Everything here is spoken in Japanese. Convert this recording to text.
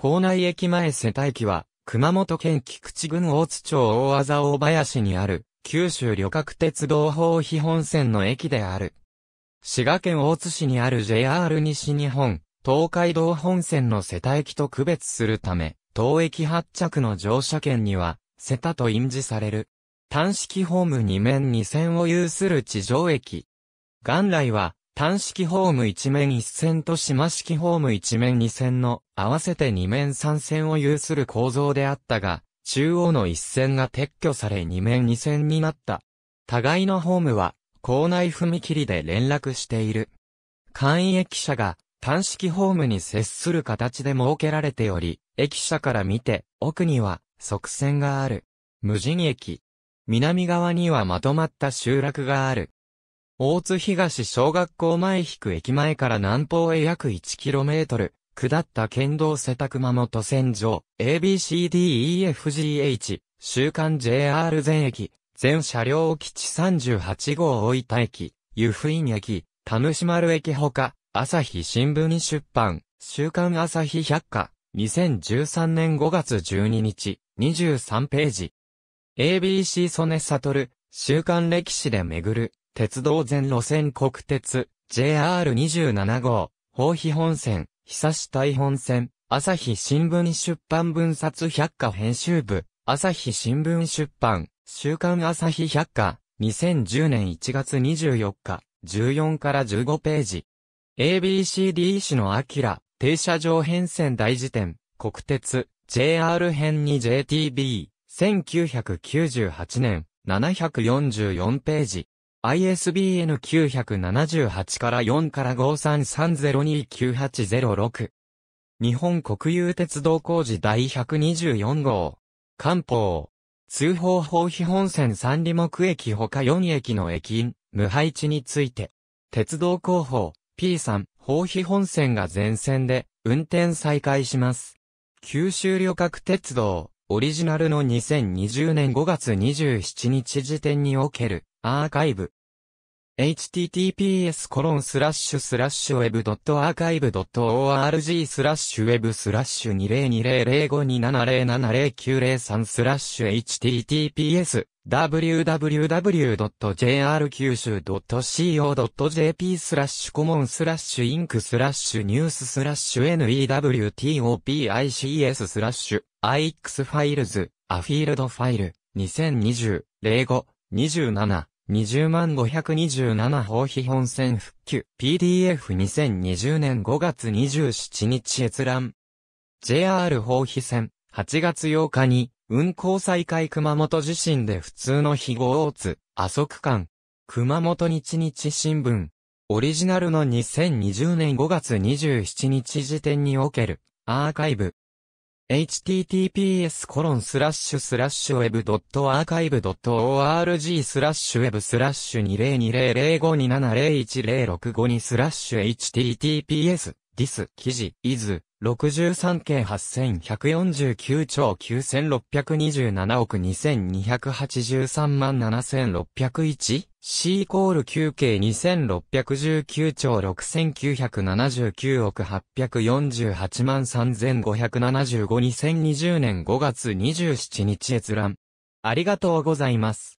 校内駅前世田駅は、熊本県菊池郡大津町大和沢大林にある、九州旅客鉄道法非本線の駅である。滋賀県大津市にある JR 西日本、東海道本線の世田駅と区別するため、当駅発着の乗車券には、瀬田と印字される。単式ホーム2面2線を有する地上駅。元来は、単式ホーム一面一線と島式ホーム一面二線の合わせて二面三線を有する構造であったが、中央の一線が撤去され二面二線になった。互いのホームは、校内踏切で連絡している。簡易駅舎が単式ホームに接する形で設けられており、駅舎から見て、奥には側線がある。無人駅。南側にはまとまった集落がある。大津東小学校前引く駅前から南方へ約 1km、下った県道瀬田熊本線上、ABCDEFGH、週刊 JR 全駅、全車両基地38号大分駅、湯布院駅、田主丸駅ほか、朝日新聞出版、週刊朝日百科、2013年5月12日、23ページ。ABC 曽根悟、週刊歴史で巡る、鉄道全路線国鉄、JR27 号、宝庇本線、久市台本線、朝日新聞出版分冊百科編集部、朝日新聞出版、週刊朝日百科、2010年1月24日、14から15ページ。ABCD 市のアキラ、停車場変遷大辞典、国鉄、JR 編に JTB、1998年、744ページ。ISBN 978から4から5 3 3 0 2 9 8 0 6日本国有鉄道工事第124号。官報。通報法非本線三里目駅他4駅の駅員、無配置について。鉄道広報 P さん、法非本線が全線で運転再開します。九州旅客鉄道、オリジナルの2020年5月27日時点におけるアーカイブ。https://web.archive.org スラッシュ web スラッシュ20200527070903スラッシュ https www.jr 九州 .co.jp スラッシュコモンスラッシュインクスラッシュニューススラッシュ newtopics スラッシュ ix ファイルズアフィールドファイル2020 05 27 20万527法被本線復旧 PDF2020 年5月27日閲覧 JR 法被線8月8日に運行再開熊本地震で普通の日合大津阿蘇区間熊本日日新聞オリジナルの2020年5月27日時点におけるアーカイブ https コロンスラッシュスラッシュ web.archive.org スラッシュ web スラッシュ20200527010652スラッシュ https ディス記事 is 63件8149兆9627億2283万 7601?C イコール9計2619兆6979億848万35752020年5月27日閲覧。ありがとうございます。